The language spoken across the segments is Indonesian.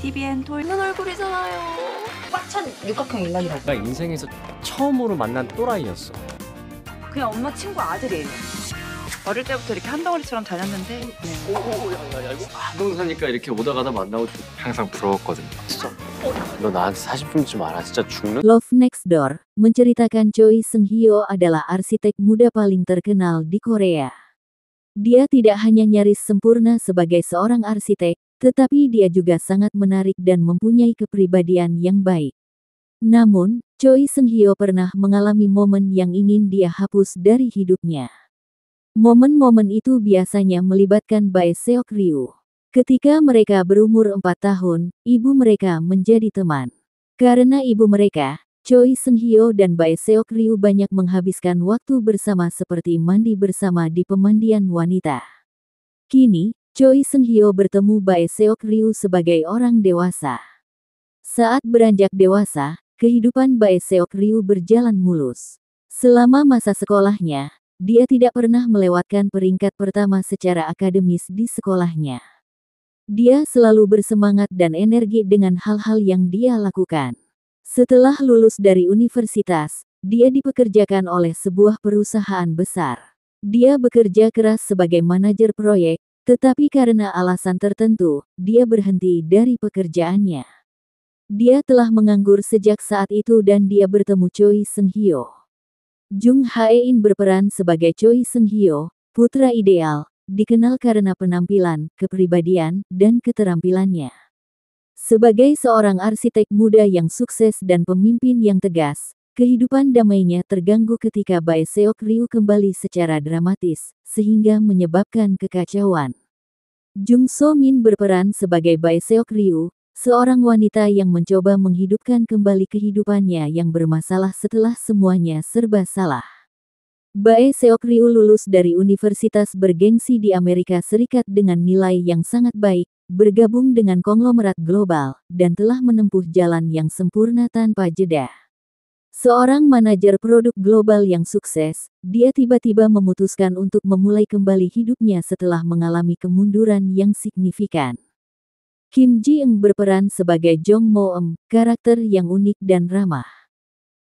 TVN 토이는 얼굴이잖아요. 꽉찬 육각형 인간이라고. 나 인생에서 처음으로 만난 또라이였어. 그냥 엄마 친구 아들이에요. 어릴 때부터 이렇게 한 덩어리처럼 다녔는데 네. 오야야야 이거 한동 사니까 이렇게 오다 가다 만나고 항상 부러웠거든요. 진짜 너 나한테 사실품 좀 알아 진짜 죽는. Love Next Door menceritakan Choi Seung Hyo adalah arsitek muda paling terkenal di Korea. Dia tidak hanya nyaris sempurna sebagai seorang arsitek, Tetapi dia juga sangat menarik dan mempunyai kepribadian yang baik. Namun, Choi Seung Hyo pernah mengalami momen yang ingin dia hapus dari hidupnya. Momen-momen itu biasanya melibatkan Bae Seok Ryu. Ketika mereka berumur 4 tahun, ibu mereka menjadi teman. Karena ibu mereka, Choi Seung Hyo dan Bae Seok Ryu banyak menghabiskan waktu bersama seperti mandi bersama di pemandian wanita. Kini, Choi Seung Hyo bertemu Bae Seok Ryu sebagai orang dewasa. Saat beranjak dewasa, kehidupan Bae Seok Ryu berjalan mulus. Selama masa sekolahnya, dia tidak pernah melewatkan peringkat pertama secara akademis di sekolahnya. Dia selalu bersemangat dan energi dengan hal-hal yang dia lakukan. Setelah lulus dari universitas, dia dipekerjakan oleh sebuah perusahaan besar. Dia bekerja keras sebagai manajer proyek, tetapi karena alasan tertentu, dia berhenti dari pekerjaannya. Dia telah menganggur sejak saat itu dan dia bertemu Choi Seung Hyo. Jung Hae-in berperan sebagai Choi Seung Hyo, putra ideal, dikenal karena penampilan, kepribadian, dan keterampilannya. Sebagai seorang arsitek muda yang sukses dan pemimpin yang tegas, Kehidupan damainya terganggu ketika Bae Seok Ryu kembali secara dramatis, sehingga menyebabkan kekacauan. Jung So Min berperan sebagai Bae Seok Ryu, seorang wanita yang mencoba menghidupkan kembali kehidupannya yang bermasalah setelah semuanya serba salah. Bae Seok Ryu lulus dari universitas bergengsi di Amerika Serikat dengan nilai yang sangat baik, bergabung dengan konglomerat global, dan telah menempuh jalan yang sempurna tanpa jeda. Seorang manajer produk global yang sukses, dia tiba-tiba memutuskan untuk memulai kembali hidupnya setelah mengalami kemunduran yang signifikan. Kim Ji Eung berperan sebagai Jong Mo Eum, karakter yang unik dan ramah.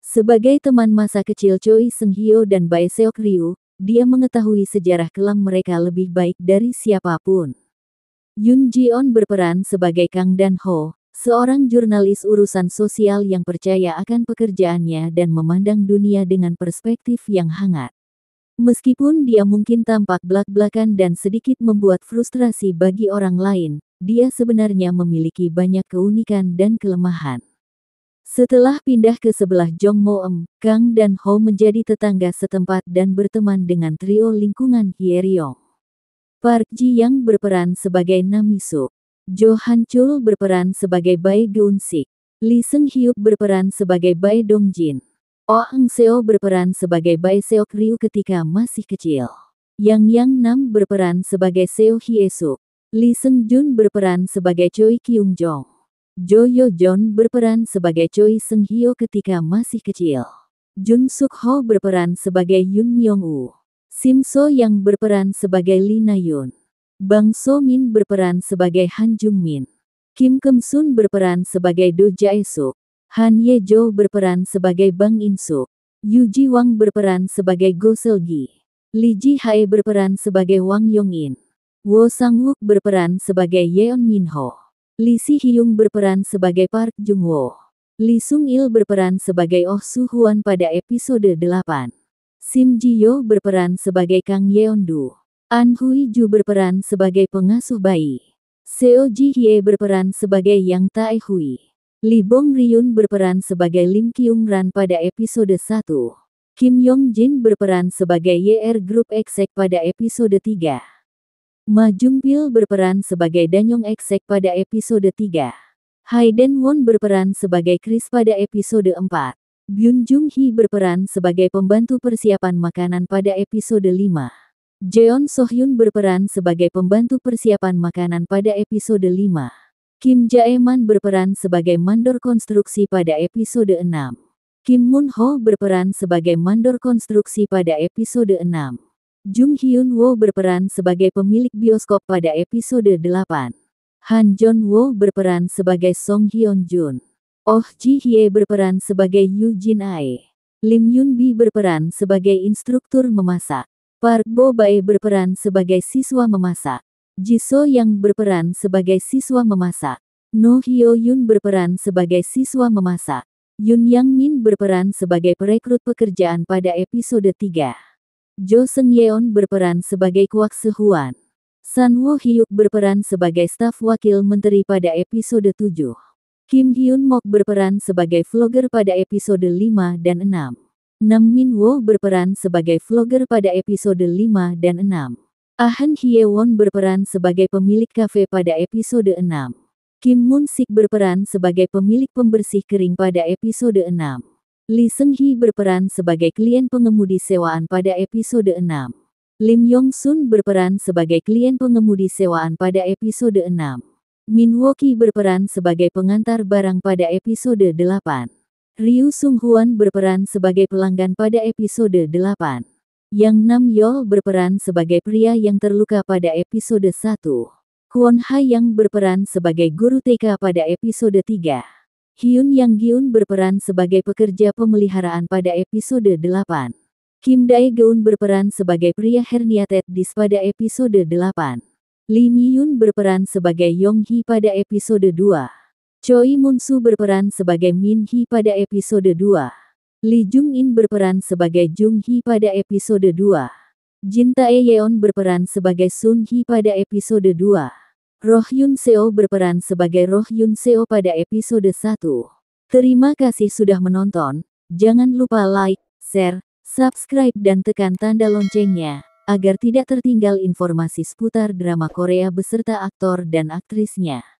Sebagai teman masa kecil Choi Seung Hyo dan Bae Seok Ryu, dia mengetahui sejarah kelam mereka lebih baik dari siapapun. Yun Ji On berperan sebagai Kang Dan Ho, seorang jurnalis urusan sosial yang percaya akan pekerjaannya dan memandang dunia dengan perspektif yang hangat. Meskipun dia mungkin tampak belak-belakan dan sedikit membuat frustrasi bagi orang lain, dia sebenarnya memiliki banyak keunikan dan kelemahan. Setelah pindah ke sebelah Jong Jongmoem, Kang dan Ho menjadi tetangga setempat dan berteman dengan trio lingkungan Hieryong. Park Ji Yang berperan sebagai Namisu, Jo Han Chul berperan sebagai Bai Geun Sik. Lee Seung Hyuk berperan sebagai Bai Dong Jin. Oh Ang Seo berperan sebagai Bai Seok Ryu ketika masih kecil. Yang Yang Nam berperan sebagai Seo Hye Suk. Lee Seung Jun berperan sebagai Choi Kyung Jong. Jo Yo Jon berperan sebagai Choi Seung Hyo ketika masih kecil. Jun Suk Ho berperan sebagai Yun Myung Woo. Sim So Yang berperan sebagai Lee Na Yun. Bang So Min berperan sebagai Han Jung Min. Kim Kem Sun berperan sebagai Do Jae Suk. Han Ye Jo berperan sebagai Bang In Suk. Yu Ji Wang berperan sebagai Go Seo Gi. Lee Ji Hae berperan sebagai Wang Yong In. Wo Sang Wook berperan sebagai Yeon Min Ho. Lee Si Hyung berperan sebagai Park Jung Wo. Lee Sung Il berperan sebagai Oh su Hwan pada episode 8. Sim Ji Yo berperan sebagai Kang Yeon Du. An Hui Ju berperan sebagai pengasuh bayi. Seo Ji Hye berperan sebagai Yang Tai Hui. Lee Bong Ryun berperan sebagai Lim Kyung Ran pada episode 1. Kim Yong Jin berperan sebagai YR er Group Exec pada episode 3. Ma Jung Pil berperan sebagai Danyong Exec pada episode 3. Hayden Won berperan sebagai Chris pada episode 4. Byun Jung Hee berperan sebagai pembantu persiapan makanan pada episode 5. Jeon Sohyun berperan sebagai pembantu persiapan makanan pada episode 5. Kim Jaeman berperan sebagai mandor konstruksi pada episode 6. Kim Moon Ho berperan sebagai mandor konstruksi pada episode 6. Jung Hyun Woo berperan sebagai pemilik bioskop pada episode 8. Han Jon Woo berperan sebagai Song Hyun Jun. Oh Ji Hye berperan sebagai Yu Jin Ae. Lim Yun Bi berperan sebagai instruktur memasak. Park Bo Bae berperan sebagai siswa memasak. Jisoo yang berperan sebagai siswa memasak. No Hyo Yun berperan sebagai siswa memasak. Yun Yang Min berperan sebagai perekrut pekerjaan pada episode 3. Jo Seng Yeon berperan sebagai Kwak Sehuan. San Woo Hyuk berperan sebagai staf wakil menteri pada episode 7. Kim Hyun Mok berperan sebagai vlogger pada episode 5 dan 6. Nam Min Wo berperan sebagai vlogger pada episode 5 dan 6. Ahan ah Won berperan sebagai pemilik kafe pada episode 6. Kim Moon Sik berperan sebagai pemilik pembersih kering pada episode 6. Lee Seung Hee berperan sebagai klien pengemudi sewaan pada episode 6. Lim Yong Sun berperan sebagai klien pengemudi sewaan pada episode 6. Min Ki berperan sebagai pengantar barang pada episode 8. Ryu Sung Hwan berperan sebagai pelanggan pada episode 8. Yang Nam Yol berperan sebagai pria yang terluka pada episode 1. Kwon Ha yang berperan sebagai guru TK pada episode 3. Hyun Yang Giun berperan sebagai pekerja pemeliharaan pada episode 8. Kim Dae Geun berperan sebagai pria hernia tetis pada episode 8. Lee Mi Yun berperan sebagai Yong Hee pada episode 2. Choi Munsu berperan sebagai Min Hee pada episode 2. Lee Jung In berperan sebagai Jung Hee pada episode 2. Jin Tae Yeon berperan sebagai Sun Hee pada episode 2. Roh Yun Seo berperan sebagai Roh Yun Seo pada episode 1. Terima kasih sudah menonton. Jangan lupa like, share, subscribe dan tekan tanda loncengnya agar tidak tertinggal informasi seputar drama Korea beserta aktor dan aktrisnya.